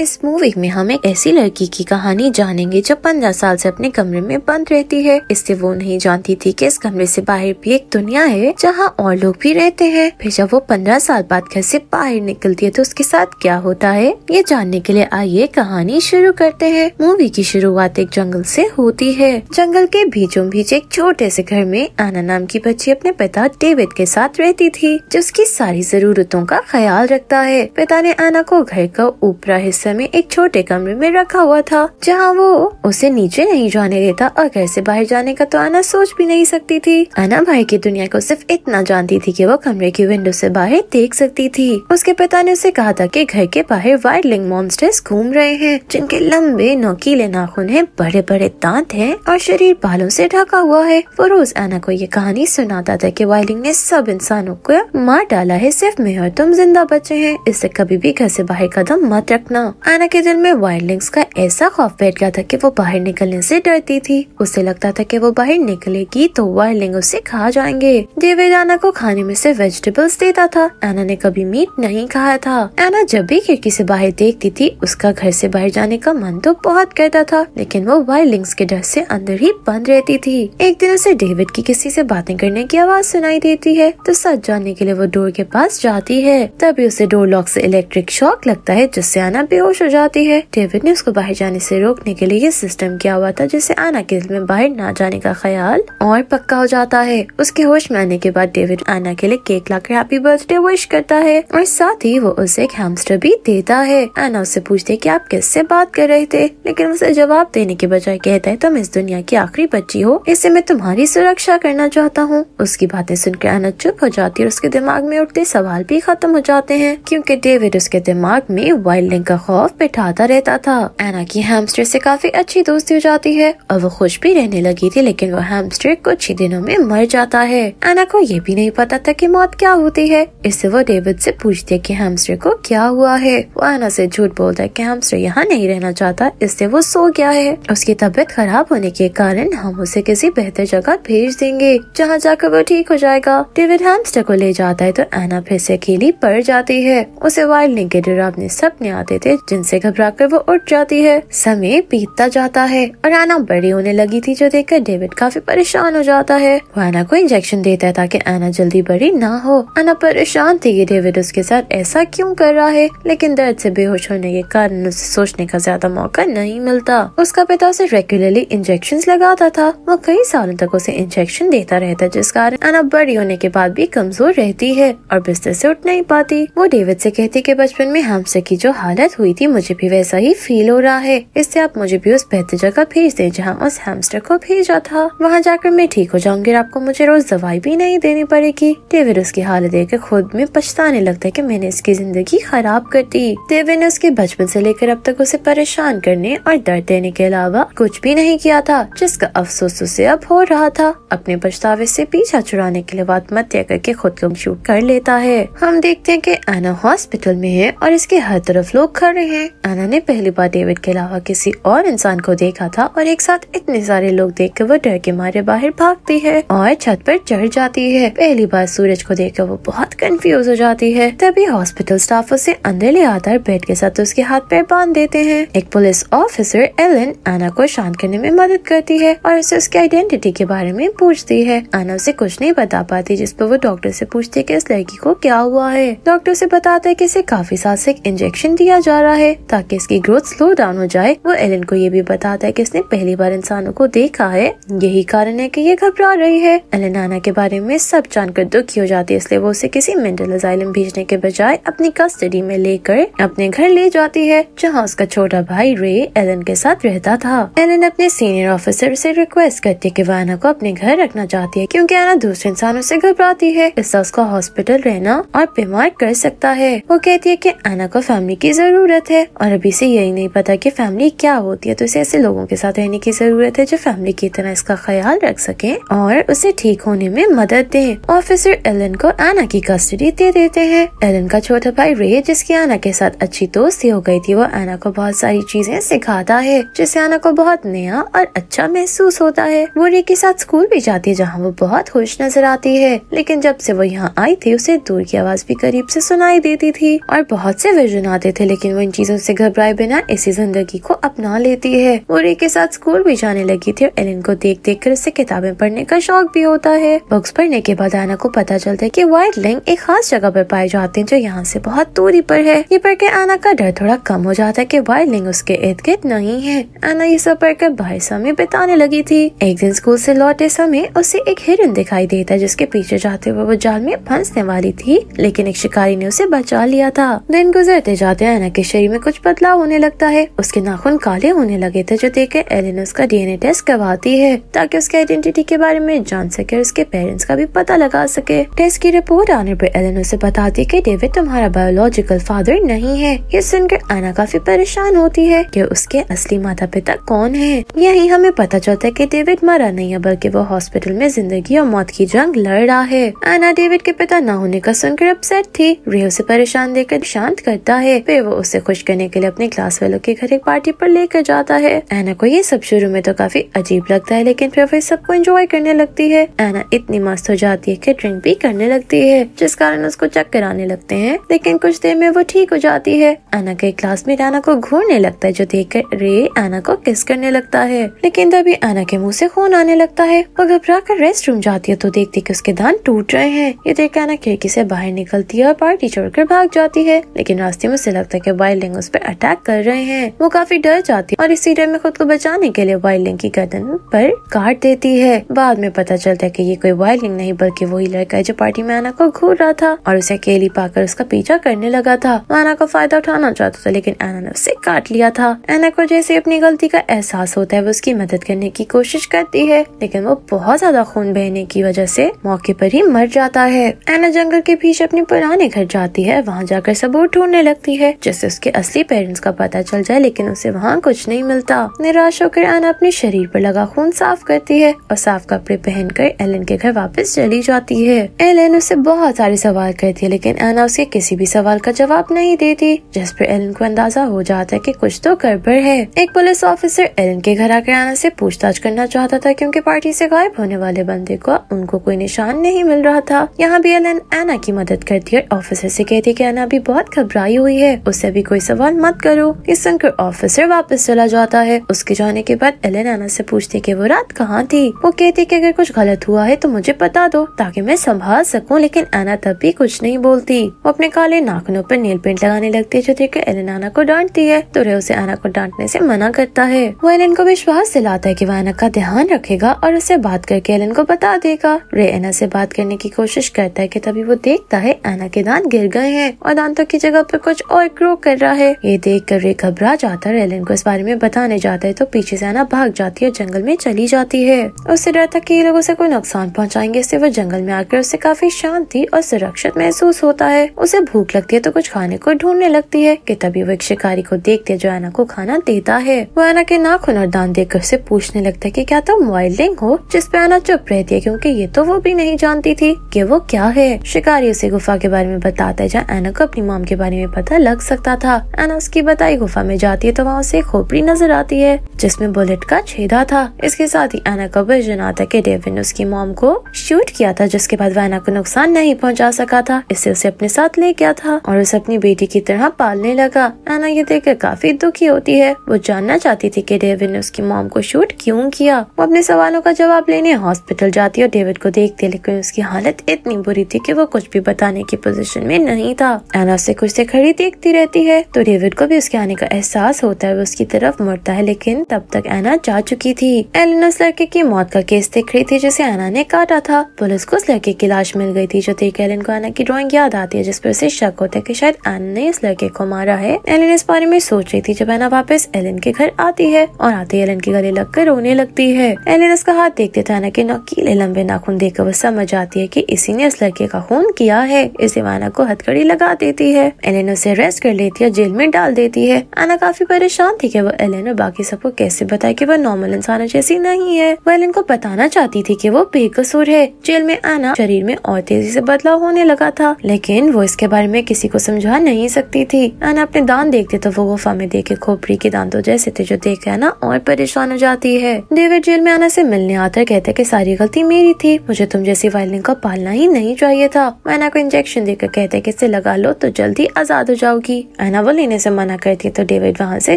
इस मूवी में हम एक ऐसी लड़की की कहानी जानेंगे जो पंद्रह साल से अपने कमरे में बंद रहती है इससे वो नहीं जानती थी कि इस कमरे से बाहर भी एक दुनिया है जहाँ और लोग भी रहते हैं फिर जब वो पंद्रह साल बाद घर से बाहर निकलती है तो उसके साथ क्या होता है ये जानने के लिए आइए कहानी शुरू करते हैं मूवी की शुरुआत एक जंगल से होती है जंगल के बीचों बीच एक छोटे से घर में आना नाम की बच्ची अपने पिता डेविड के साथ रहती थी जो उसकी सारी जरूरतों का ख्याल रखता है पिता ने आना को घर का ऊपरा हिस्सा समय एक छोटे कमरे में रखा हुआ था जहाँ वो उसे नीचे नहीं जाने देता और घर से बाहर जाने का तो आना सोच भी नहीं सकती थी अना भाई की दुनिया को सिर्फ इतना जानती थी कि वो कमरे की विंडो से बाहर देख सकती थी उसके पिता ने उसे कहा था कि घर के बाहर वायरलिंग मॉन्स्टर्स घूम रहे हैं जिनके लंबे नोकीले नाखून है बड़े बड़े दांत है और शरीर बालों ऐसी ढका हुआ है वो रोज आना को ये कहानी सुनाता था की वाइलिंग ने सब इंसानों को मार डाला है सिर्फ मैं और तुम जिंदा बचे हैं इससे कभी भी घर से बाहर कदम मत रखना आना के दिल में वायरलिंग्स का ऐसा खौफ बैठ गया था कि वो बाहर निकलने से डरती थी उसे लगता था कि वो बाहर निकलेगी तो वायरलिंग उसे खा जाएंगे डेविड आना को खाने में से वेजिटेबल्स देता था एना ने कभी मीट नहीं खाया था एना जब भी खिड़की से बाहर देखती थी उसका घर से बाहर जाने का मन तो बहुत करता था लेकिन वो वायरलिंग्स के डर से अंदर ही बंद रहती थी एक दिन उसे डेविड की किसी से बातें करने की आवाज सुनाई देती है तो सच जानने के लिए वो डोर के पास जाती है तभी उसे डोर लॉक से इलेक्ट्रिक शॉक लगता है जिससे आना बेहोश बेहोश हो जाती है डेविड ने उसको बाहर जाने से रोकने के लिए ये सिस्टम किया हुआ था जिससे आना के दिल में बाहर ना जाने का ख्याल और पक्का हो जाता है उसके होश में आने के बाद डेविड आना के लिए केक लाकर हैप्पी बर्थडे विश करता है और साथ ही वो उसे एक हेमस्टर भी देता है आना उससे पूछते है की कि आप किससे बात कर रहे थे लेकिन उसे जवाब देने के बजाय कहता है तुम इस दुनिया की आखिरी बच्ची हो इससे मैं तुम्हारी सुरक्षा करना चाहता हूँ उसकी बातें सुनकर आना चुप हो जाती है और उसके दिमाग में उठते सवाल भी खत्म हो जाते हैं क्यूँकी डेविड उसके दिमाग में वाइल्डिंग का खौफ बिठाता रहता था एना की हेमस्टर से काफी अच्छी दोस्ती हो जाती है और वो खुश भी रहने लगी थी लेकिन वो हेमस्टर कुछ ही दिनों में मर जाता है एना को ये भी नहीं पता था कि मौत क्या होती है इससे वो डेविड से पूछती है कि हेमस्टर को क्या हुआ है वो एना से झूठ बोलता है की हेमस्टर यहाँ नहीं रहना चाहता इससे वो सो गया है उसकी तबीयत खराब होने के कारण हम उसे किसी बेहतर जगह भेज देंगे जहाँ जाकर वो ठीक हो जाएगा डेविड हेमस्टर को ले जाता है तो एना फिर से अकेली पड़ जाती है उसे वाइल्डलिंग के डरावने सपने आते थे जिनसे घबराकर वो उठ जाती है समय बीतता जाता है और आना बड़ी होने लगी थी जो देखकर डेविड काफी परेशान हो जाता है वो आना को इंजेक्शन देता है ताकि आना जल्दी बड़ी ना हो आना परेशान थी कि डेविड उसके साथ ऐसा क्यों कर रहा है लेकिन दर्द से बेहोश होने के कारण उसे सोचने का ज्यादा मौका नहीं मिलता उसका पिता उसे रेगुलरली इंजेक्शन लगाता था वो कई सालों तक उसे इंजेक्शन देता रहता जिस कारण आना बड़ी होने के बाद भी कमजोर रहती है और बिस्तर से उठ नहीं पाती वो डेविड से कहती कि बचपन में हमसे की जो हालत हुई हुई थी मुझे भी वैसा ही फील हो रहा है इससे आप मुझे भी उस बेहतर जगह भेज दें जहाँ उस हैमस्टर को भेजा था वहाँ जाकर मैं ठीक हो जाऊंगी और आपको मुझे रोज दवाई भी नहीं देनी पड़ेगी डेविड उसकी हालत देख के खुद में पछताने लगता है की मैंने इसकी जिंदगी खराब कर दी डेविड ने उसके बचपन ऐसी लेकर अब तक उसे परेशान करने और डर देने के अलावा कुछ भी नहीं किया था जिसका अफसोस उसे अब हो रहा था अपने पछतावे से पीछा छुड़ाने के लिए आत्महत्या करके खुद को शूट कर लेता है हम देखते हैं कि एना हॉस्पिटल में है और इसके हर तरफ लोग खड़े रहे हैं आना ने पहली बार डेविड के अलावा किसी और इंसान को देखा था और एक साथ इतने सारे लोग देख कर वो डर के मारे बाहर भागती है और छत पर चढ़ जाती है पहली बार सूरज को देख कर वो बहुत कंफ्यूज हो जाती है तभी हॉस्पिटल स्टाफ उसे अंदर ले आता बेड के साथ उसके हाथ पैर बांध देते हैं एक पुलिस ऑफिसर एलन आना को शांत करने में मदद करती है और उसे उसकी आइडेंटिटी के बारे में पूछती है आना उसे कुछ नहीं बता पाती जिस पर वो डॉक्टर से पूछती है कि इस लड़की को क्या हुआ है डॉक्टर ऐसी बताता है कि इसे काफी साल से इंजेक्शन दिया जा रहा रहा है ताकि इसकी ग्रोथ स्लो डाउन हो जाए वो एलन को ये भी बताता है कि इसने पहली बार इंसानों को देखा है यही कारण है कि ये घबरा रही है एलन आना के बारे में सब जानकर दुखी हो जाती है इसलिए वो उसे किसी मेंटल असाइलम भेजने के बजाय अपनी कस्टडी में लेकर अपने घर ले जाती है जहाँ उसका छोटा भाई रे एलन के साथ रहता था एलन अपने सीनियर ऑफिसर से रिक्वेस्ट करती है की वह को अपने घर रखना चाहती है क्यूँकी आना दूसरे इंसानों से घबराती है इससे उसका हॉस्पिटल रहना और बीमार कर सकता है वो कहती है की आना को फैमिली की जरूरत ज़रूरत है और अभी से यही नहीं पता कि फैमिली क्या होती है तो इसे ऐसे लोगों के साथ रहने की ज़रूरत है जो फैमिली की तरह इसका ख्याल रख सके और उसे ठीक होने में मदद दे ऑफिसर एलन को एना की कस्टडी दे देते हैं एलन का छोटा भाई रे जिसकी एना के साथ अच्छी दोस्ती हो गई थी वो एना को बहुत सारी चीजें सिखाता है जिससे एना को बहुत नया और अच्छा महसूस होता है वो रे के साथ स्कूल भी जाती है जहाँ वो बहुत खुश नजर आती है लेकिन जब से वो यहाँ आई थी उसे दूर की आवाज भी करीब से सुनाई देती थी और बहुत से विजन आते थे लेकिन वो इन चीजों से घबराए बिना इसी जिंदगी को अपना लेती है रे के साथ स्कूल भी जाने लगी थी और एलिन को देख देख कर उससे किताबें पढ़ने का शौक भी होता है बुक्स पढ़ने के बाद आना को पता चलता है की व्हाइट लिंग एक खास जगह पर पाए जाते हैं जो यहाँ से बहुत दूरी पर है ये पढ़ के आना का डर थोड़ा कम हो जाता है की व्हाइट लिंग उसके इर्द गिर्द नहीं है आना ये सब पढ़कर भाई समय बिताने लगी थी एक दिन स्कूल से लौटे समय उसे एक हिरन दिखाई देता है जिसके पीछे जाते हुए वो जाल में फंसने वाली थी लेकिन एक शिकारी ने उसे बचा लिया था दिन गुजरते जाते आना के शरीर में कुछ बदलाव होने लगता है उसके नाखून काले होने लगे थे जो देख कर एलिन उसका डीएनए टेस्ट करवाती है ताकि उसके आइडेंटिटी के बारे में जान सके और उसके पेरेंट्स का भी पता लगा सके टेस्ट की रिपोर्ट आने पर एलिन उसे बताती है की डेविड तुम्हारा बायोलॉजिकल फादर नहीं है ये सुनकर आना काफी परेशान होती है की उसके असली माता पिता कौन है यही हमें पता चलता है की डेविड मरा नहीं है बल्कि वो हॉस्पिटल में जिंदगी और मौत की जंग लड़ रहा है आना डेविड के पिता न होने का सुनकर अपसेट थी रेह उसे परेशान देकर शांत करता है फिर वो उसे खुश करने के लिए अपने क्लास वालों के घर एक पार्टी पर लेकर जाता है एना को ये सब शुरू में तो काफी अजीब लगता है लेकिन फिर वह सबको एंजॉय करने लगती है एना इतनी मस्त हो जाती है की ड्रिंक भी करने लगती है जिस कारण उसको चक्कर आने लगते है लेकिन कुछ देर में वो ठीक हो जाती है एना के क्लास में एना को घूरने लगता है जो देख कर रे एना को किस करने लगता है लेकिन तभी एना के मुँह ऐसी खून आने लगता है वो घबरा कर रेस्ट रूम जाती है तो देखती की उसके दांत टूट रहे हैं ये देख एना खिड़की ऐसी बाहर निकलती है और पार्टी छोड़कर भाग जाती है लेकिन रास्ते में उसे लगता है की बाहर वाइल्डिंग उस पर अटैक कर रहे हैं वो काफी डर जाती है और इसी डर में खुद को बचाने के लिए वाइल्डिंग की गर्दन पर काट देती है बाद में पता चलता है की ये कोई वाइलिंग नहीं बल्कि वही लड़का है जो पार्टी में आना को घूर रहा था और उसे अकेली पाकर उसका पीछा करने लगा था आना को फायदा उठाना चाहता था लेकिन एना ने उसे काट लिया था एना को जैसे अपनी गलती का एहसास होता है वो उसकी मदद करने की कोशिश करती है लेकिन वो बहुत ज्यादा खून बहने की वजह से मौके पर ही मर जाता है एना जंगल के पीछे अपने पुराने घर जाती है वहाँ जाकर सबूत ढूंढने लगती है जिससे उसके असली पेरेंट्स का पता चल जाए लेकिन उसे वहाँ कुछ नहीं मिलता निराश होकर एना अपने शरीर पर लगा खून साफ करती है और साफ कपड़े पहनकर एलन के घर वापस चली जाती है एलन उसे बहुत सारे सवाल करती है लेकिन एना उसके किसी भी सवाल का जवाब नहीं देती जिस पर एलन को अंदाजा हो जाता है की कुछ तो गड़बड़ है एक पुलिस ऑफिसर एलन के घर आकर आना ऐसी पूछताछ करना चाहता था क्यूँकी पार्टी ऐसी गायब होने वाले बंदे को उनको कोई निशान नहीं मिल रहा था यहाँ भी एलन एना की मदद करती है ऑफिसर से कहती है की एना भी बहुत घबराई हुई है उसे भी कोई सवाल मत करो इस संकर ऑफिसर वापस चला जाता है उसके जाने के बाद एलेनाना एना से पूछती कि वो रात कहाँ थी वो कहती कि अगर कुछ गलत हुआ है तो मुझे बता दो ताकि मैं संभाल सकूँ लेकिन एना तब भी कुछ नहीं बोलती वो अपने काले नाखनों पर नील पेंट लगाने लगती है जो देखकर एलेनाना आना को डांटती है तो रे उसे एना को डांटने से मना करता है वो एलन को विश्वास दिलाता है कि वह एना का ध्यान रखेगा और उसे बात करके एलन को बता देगा रे एना से बात करने की कोशिश करता है कि तभी वो देखता है एना के दांत गिर गए हैं और दांतों की जगह पर कुछ और ग्रो कर कर रहा है ये देख कर रे घबरा जाता है एलन को इस बारे में बताने जाता है तो पीछे से आना भाग जाती है जंगल में चली जाती है उससे डरता था की लोग उसे कोई नुकसान पहुँचाएंगे इससे वो जंगल में आकर उसे काफी शांति और सुरक्षित महसूस होता है उसे भूख लगती है तो कुछ खाने को ढूंढने लगती है कि तभी वो एक शिकारी को देखते है जो एना को खाना देता है वो एना के नाखून और दान देख कर उसे पूछने लगता है की क्या तुम तो वाइल्डिंग हो जिसपे आना चुप रहती है क्यूँकी ये तो वो भी नहीं जानती थी की वो क्या है शिकारी उसे गुफा के बारे में बताता है जहाँ एना को अपनी माम के बारे में पता लग सकता था था एना उसकी बताई गुफा में जाती है तो वहाँ उसे खोपड़ी नजर आती है जिसमें बुलेट का छेदा था इसके साथ ही एना का विजन आता की डेविड ने उसकी मॉम को शूट किया था जिसके बाद वह एना को नुकसान नहीं पहुँचा सका था इसे उसे अपने साथ ले गया था और उसे अपनी बेटी की तरह पालने लगा एना ये देख काफी दुखी होती है वो जानना चाहती थी की डेविड ने उसकी मोम को शूट क्यूँ किया वो अपने सवालों का जवाब लेने हॉस्पिटल जाती है और डेविड को देखती है लेकिन उसकी हालत इतनी बुरी थी की वो कुछ भी बताने की पोजिशन में नहीं था एना उसे कुछ से खड़ी देखती रहती है है तो डेविड को भी उसके आने का एहसास होता है वो उसकी तरफ मुड़ता है लेकिन तब तक एना जा चुकी थी एलिना उस लड़के की मौत का केस देख रही थी जिसे एना ने काटा था पुलिस को उस लड़के की लाश मिल गई थी जो देख एलिन को एना की ड्रॉइंग याद आती है जिसपे उसे शक होता है की शायद एना ने इस लड़के को मारा है एलिन इस बारे में सोच रही थी जब एना वापस एलिन के घर आती है और आते एलिन के गले लगकर रोने लगती है एलिन उसका हाथ देखते थे तो एना के नकीले लंबे नाखून देखकर वो समझ आती है की इसी ने इस लड़के का खून किया है इस दीवाना को हथकड़ी लगा देती है एलिन उसे रेस्ट कर लेती है सोफिया जेल में डाल देती है एना काफी परेशान थी कि वो एलेन और बाकी सबको कैसे बताए कि वह नॉर्मल इंसान जैसी नहीं है वो एलेन को बताना चाहती थी कि वो बेकसूर है जेल में आना शरीर में और तेजी से बदलाव होने लगा था लेकिन वो इसके बारे में किसी को समझा नहीं सकती थी एना अपने दान देखते तो वो गुफा में देखे खोपड़ी के दांतों जैसे थे जो देख एना और परेशान हो जाती है डेविड जेल में आना से मिलने आता कहते की सारी गलती मेरी थी मुझे तुम जैसी वायलिन को पालना ही नहीं चाहिए था एना को इंजेक्शन देकर कहते कि इसे लगा लो तो जल्दी आजाद हो जाओगी एना एलेना वो लेने से मना करती है तो डेविड वहाँ से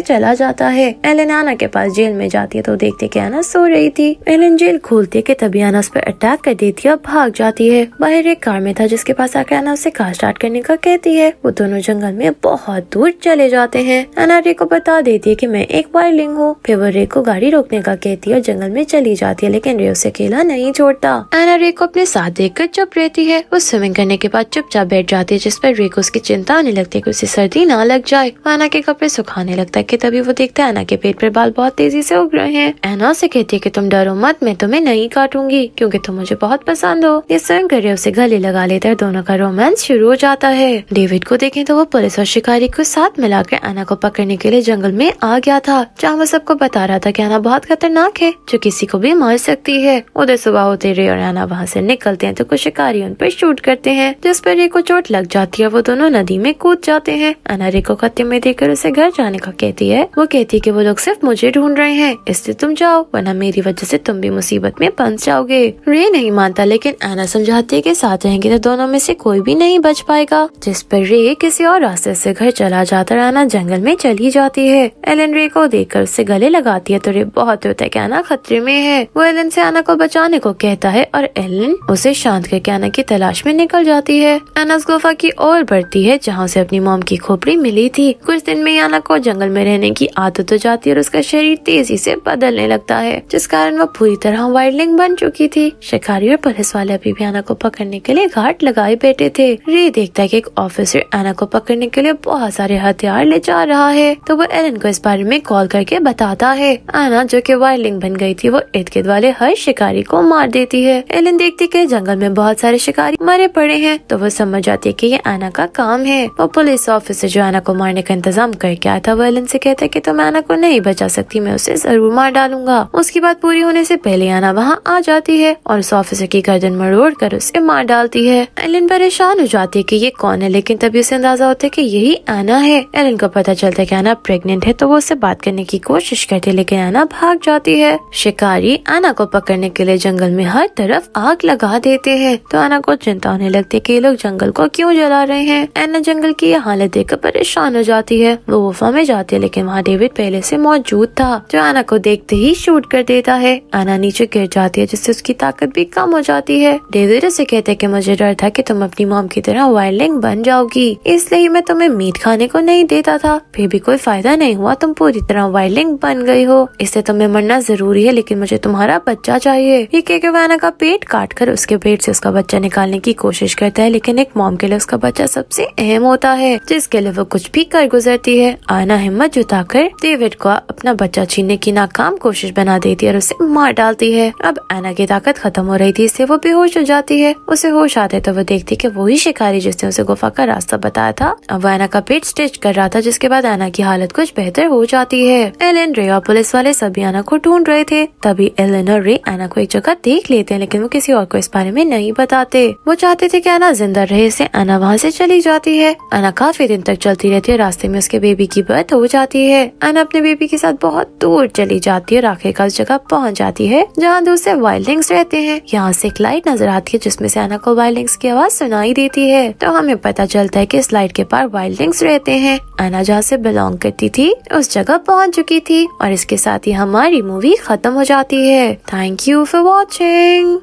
चला जाता है एलेन आना के पास जेल में जाती है तो देखते की आना सो रही थी एलेन जेल खोलती है तभी आना उस पर अटैक कर देती है और भाग जाती है बाहर एक कार में था जिसके पास आकर आना उसे कार स्टार्ट करने का कहती है वो दोनों जंगल में बहुत दूर चले जाते हैं एना रे को बता देती है की मैं एक लिंग हूँ फिर वो रे को गाड़ी रोकने का कहती है और जंगल में चली जाती है लेकिन रे उसे अकेला नहीं छोड़ता एना रे को अपने साथ कर चुप रहती है वो स्विमिंग करने के बाद चुपचाप बैठ जाती है जिस पर रे को उसकी चिंता आने लगती है की उसे सर्दी ना लग जाए वो एना के कपड़े सुखाने लगता है कि तभी वो देखता है एना के पेट पर बाल बहुत तेजी से उग रहे हैं एना से कहती है कि तुम डरो मत मैं तुम्हें नहीं काटूंगी क्योंकि तुम मुझे बहुत पसंद हो ये स्वयं कर उसे गले लगा लेते हैं दोनों का रोमांस शुरू हो जाता है डेविड को देखे तो वो पुलिस और शिकारी को साथ मिलाकर एना को पकड़ने के लिए जंगल में आ गया था जहाँ वो सबको बता रहा था की एना बहुत खतरनाक है जो किसी को भी मार सकती है उधर सुबह होते रे और एना वहाँ ऐसी निकलते हैं तो कुछ शिकारी उन पर शूट करते हैं जिस पर रे को चोट लग जाती है वो दोनों नदी में कूद जाते हैं एना सारे को में देकर उसे घर जाने का कहती है वो कहती है कि वो लोग सिर्फ मुझे ढूंढ रहे हैं इसलिए तुम जाओ वरना मेरी वजह से तुम भी मुसीबत में फंस जाओगे रे नहीं मानता लेकिन एना समझाती है कि साथ रहेंगे तो दोनों में से कोई भी नहीं बच पाएगा जिस पर रे किसी और रास्ते से घर चला जाता एना जंगल में चली जाती है एलन रे को कर उसे गले लगाती है तो रे बहुत होता है की एना खतरे में है वो एलन से एना को बचाने को कहता है और एलन उसे शांत करके एना की तलाश में निकल जाती है एना गुफा की ओर बढ़ती है जहाँ उसे अपनी मोम की खोपड़ी मिली थी कुछ दिन में याना को जंगल में रहने की आदत हो जाती है और उसका शरीर तेजी से बदलने लगता है जिस कारण वो पूरी तरह वाइल्डलिंग बन चुकी थी शिकारी और पुलिस वाले अभी भी आना को पकड़ने के लिए घाट लगाए बैठे थे रे देखता है की एक ऑफिसर आना को पकड़ने के लिए बहुत सारे हथियार ले जा रहा है तो वो एलन को इस बारे में कॉल करके बताता है आना जो की वाइल्डलिंग बन गई थी वो इर्द गिर्द वाले हर शिकारी को मार देती है एलन देखती के जंगल में बहुत सारे शिकारी मरे पड़े हैं तो वो समझ जाती है की ये आना का काम है वो पुलिस ऑफिसर जो मैना को मारने का इंतजाम करके आया था वह एलन से कहता है कि तुम तो मैना को नहीं बचा सकती मैं उसे जरूर मार डालूंगा उसकी बात पूरी होने से पहले आना वहाँ आ जाती है और उस ऑफिसर की गर्दन मरोड़ कर उसे मार डालती है एलिन परेशान हो जाती है की ये कौन है लेकिन तभी उसे अंदाजा होता है की यही आना है एलिन को पता चलता है की आना प्रेगनेंट है तो वो उससे बात करने की कोशिश करती है लेकिन आना भाग जाती है शिकारी आना को पकड़ने के लिए जंगल में हर तरफ आग लगा देते हैं तो आना को चिंता होने लगती है की ये लोग जंगल को क्यूँ जला रहे हैं एना जंगल की हालत देखकर परेशान हो जाती है वो गुफा में जाती है लेकिन वहाँ डेविड पहले से मौजूद था जो आना को देखते ही शूट कर देता है आना नीचे गिर जाती है जिससे उसकी ताकत भी कम हो जाती है डेविड उसे कहते की मुझे डर था की तुम अपनी मॉम की तरह वाइल्डिंग बन जाओगी इसलिए मैं तुम्हें मीट खाने को नहीं देता था फिर भी कोई फायदा नहीं हुआ तुम पूरी तरह वाइल्डिंग बन गई हो इससे तुम्हें मरना जरूरी है लेकिन मुझे तुम्हारा बच्चा चाहिए ये के वाना का पेट काट कर उसके पेट से उसका बच्चा निकालने की कोशिश करता है लेकिन एक मॉम के लिए उसका बच्चा सबसे अहम होता है जिसके लिए वो कुछ भी कर गुजरती है आना हिम्मत जुटाकर डेविड को अपना बच्चा छीनने की नाकाम कोशिश बना देती है और उसे मार डालती है अब आना की ताकत खत्म हो रही थी इससे वो बेहोश हो जाती है उसे होश आते तो वो देखती वो वही शिकारी जिसने उसे गुफा का रास्ता बताया था अब आना का पेट स्टिच कर रहा था जिसके बाद आना की हालत कुछ बेहतर हो जाती है एलन रे और पुलिस वाले सभी आना को ढूंढ रहे थे तभी एलन और रे आना को एक जगह देख लेते हैं लेकिन वो किसी और को इस बारे में नहीं बताते वो चाहते थे की आना जिंदा रहे से आना वहाँ से चली जाती है आना काफी दिन तक चलती रोती रहती है रास्ते में उसके बेबी की बर्थ हो जाती है एना अपने बेबी के साथ बहुत दूर चली जाती है और आखिरकार उस जगह पहुंच जाती है जहाँ दूर से वाइल्डिंग्स रहते हैं यहाँ से एक लाइट नजर आती है जिसमे से एना को वाइल्डिंग्स की आवाज सुनाई देती है तो हमें पता चलता है की इस लाइट के पार वाइल्डिंग्स रहते हैं एना जहाँ से बिलोंग करती थी उस जगह पहुँच चुकी थी और इसके साथ ही हमारी मूवी खत्म हो जाती है थैंक यू फॉर वॉचिंग